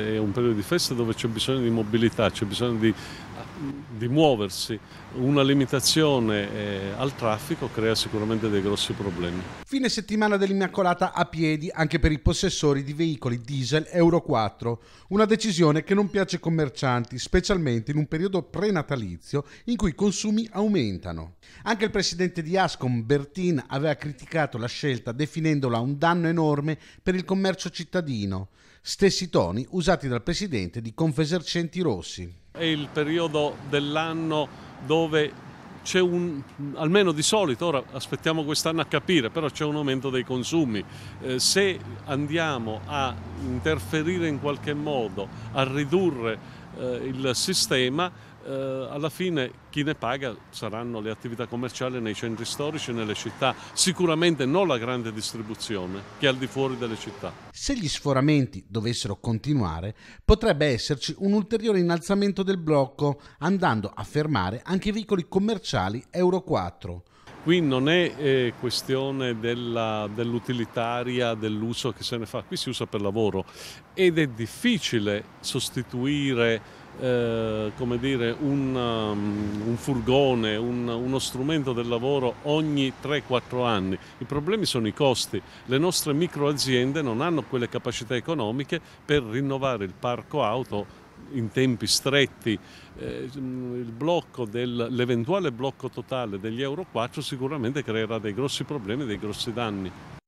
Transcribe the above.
È un periodo di festa dove c'è bisogno di mobilità, c'è bisogno di di muoversi, una limitazione eh, al traffico crea sicuramente dei grossi problemi. Fine settimana dell'Immacolata a piedi anche per i possessori di veicoli diesel Euro 4, una decisione che non piace ai commercianti, specialmente in un periodo prenatalizio in cui i consumi aumentano. Anche il presidente di Ascom, Bertin, aveva criticato la scelta definendola un danno enorme per il commercio cittadino, stessi toni usati dal presidente di Confesercenti Rossi. È il periodo dell'anno dove c'è un, almeno di solito, ora aspettiamo quest'anno a capire, però c'è un aumento dei consumi. Eh, se andiamo a interferire in qualche modo, a ridurre eh, il sistema, eh, alla fine chi ne paga saranno le attività commerciali nei centri storici, e nelle città, sicuramente non la grande distribuzione che è al di fuori delle città. Se gli sforamenti dovessero continuare, potrebbe esserci un ulteriore innalzamento del blocco, andando a fermare anche i veicoli commerciali Euro 4 Qui non è eh, questione dell'utilitaria, dell'uso che se ne fa, qui si usa per lavoro ed è difficile sostituire eh, come dire, un, um, un furgone, un, uno strumento del lavoro ogni 3-4 anni. I problemi sono i costi. Le nostre micro aziende non hanno quelle capacità economiche per rinnovare il parco auto in tempi stretti eh, mm, blocco l'eventuale blocco totale degli Euro 4 sicuramente creerà dei grossi problemi e dei grossi danni.